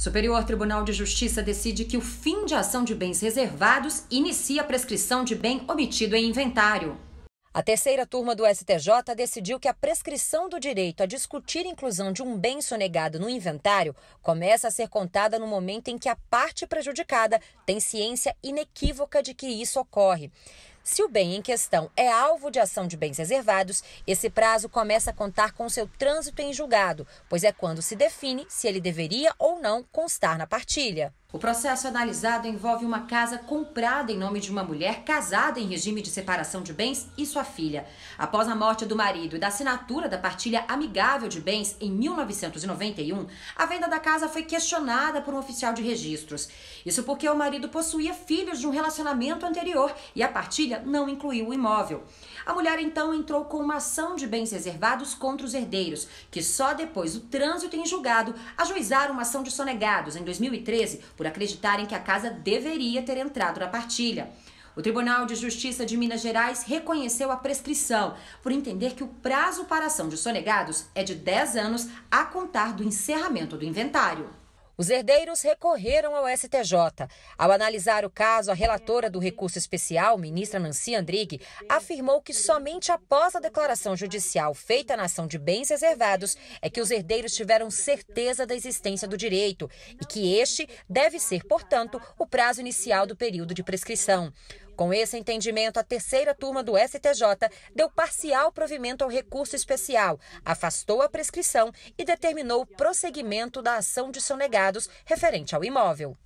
Superior Tribunal de Justiça decide que o fim de ação de bens reservados inicia a prescrição de bem omitido em inventário. A terceira turma do STJ decidiu que a prescrição do direito a discutir inclusão de um bem sonegado no inventário começa a ser contada no momento em que a parte prejudicada tem ciência inequívoca de que isso ocorre. Se o bem em questão é alvo de ação de bens reservados, esse prazo começa a contar com seu trânsito em julgado, pois é quando se define se ele deveria ou não constar na partilha. O processo analisado envolve uma casa comprada em nome de uma mulher casada em regime de separação de bens e sua filha. Após a morte do marido e da assinatura da partilha amigável de bens em 1991, a venda da casa foi questionada por um oficial de registros. Isso porque o marido possuía filhos de um relacionamento anterior e a partilha partilha não incluiu o imóvel. A mulher então entrou com uma ação de bens reservados contra os herdeiros, que só depois do trânsito em julgado ajuizaram uma ação de sonegados em 2013 por acreditarem que a casa deveria ter entrado na partilha. O Tribunal de Justiça de Minas Gerais reconheceu a prescrição, por entender que o prazo para ação de sonegados é de 10 anos a contar do encerramento do inventário. Os herdeiros recorreram ao STJ. Ao analisar o caso, a relatora do recurso especial, ministra Nancy Andrighi, afirmou que somente após a declaração judicial feita na ação de bens reservados é que os herdeiros tiveram certeza da existência do direito e que este deve ser, portanto, o prazo inicial do período de prescrição. Com esse entendimento, a terceira turma do STJ deu parcial provimento ao recurso especial, afastou a prescrição e determinou o prosseguimento da ação de sonegados referente ao imóvel.